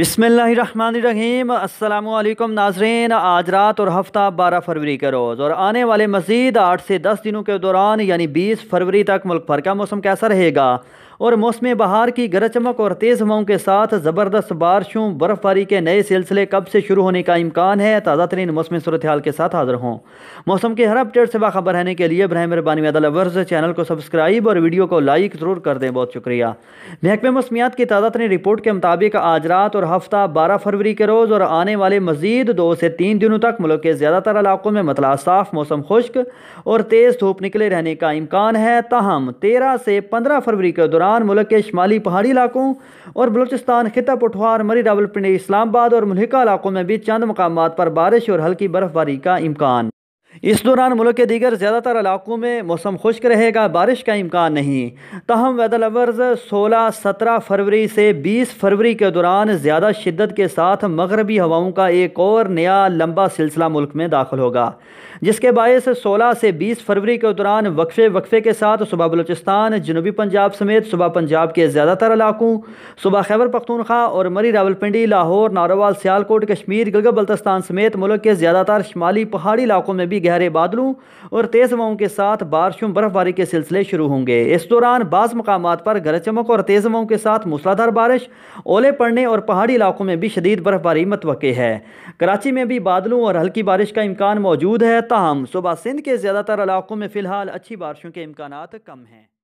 बिसमीम अल्लाम नाजरेन आज रात और हफ्ता बारह फरवरी के रोज़ और आने वाले मज़ीद आठ से दस दिनों के दौरान यानी बीस फरवरी तक मुल्क भर का मौसम कैसा रहेगा और मौसम बहार की गरज चमक और तेज़ हवाओं के साथ ज़बरदस्त बारिशों बर्फ़बारी के नए सिलसिले कब से शुरू होने का इम्कान है ताज़ा तरीन मौसम सूरत हाल के साथ हाजिर हों मौसम के हर अपडेट से बाखबर रहने के लिए ब्राह मेहरबानी वर्ज चैनल को सब्सक्राइब और वीडियो को लाइक ज़रूर कर दें बहुत शुक्रिया महकमे मौसमियात की ताज़ा तरीन रिपोर्ट के मुताबिक आज रात और हफ्ता बारह फरवरी के रोज़ और आने वाले मजीद दो से तीन दिनों तक मुल्क के ज़्यादातर इलाकों में मतला साफ मौसम खुश्क और तेज़ धूप निकले रहने का इम्कान है ताहम तेरह से पंद्रह फरवरी के दौरान दौरान मुल्क के शुमाली पहाड़ी इलाकों और बलूचिस्तान खिता पठवार मरी रावलपिंडी इस्लामाबाद और मुलहिका इलाकों में भी चंद मकाम पर बारिश और हल्की बर्फबारी का इम्कान इस दौरान मुल्क के दीगर ज़्यादातर इलाकों में मौसम खुश्क रहेगा बारिश का इम्कान नहीं तहम वेदर लवर्स सोलह सत्रह फरवरी से बीस फरवरी के दौरान ज़्यादा शिद्दत के साथ मगरबी हवाओं का एक और नया लंबा सिलसिला मुल्क में दाखिल होगा जिसके बायस सोलह से बीस फरवरी के दौरान वक्फे वक्फे के साथ सुबह बलोचिस्तान जनूबी पंजाब समेत सुबह पंजाब के ज़्यादातर इलाकों सुबह खैबर पख्तूनखा और मरी रावलपिंडी लाहौर नारोवाल सियालकोट कश्मीर गिलगत बल्तस्तान समेत मुल्क के ज़्यादातर शुमाली पहाड़ी इलाकों में भी गहरे बादलों और तेज़ हवाओं के साथ बारिशों बर्फबारी के सिलसिले शुरू होंगे इस दौरान बाज़ मकाम पर गरज चमक और तेज़ हवाओं के साथ मूसलाधार बारिश ओले पड़ने और पहाड़ी इलाकों में भी शदीद बर्फबारी मतव है कराची में भी बादलों और हल्की बारिश का इम्कान मौजूद है ताहम सुबह सिंध के ज़्यादातर इलाकों में फ़िलहाल अच्छी बारिशों के इम्कान कम हैं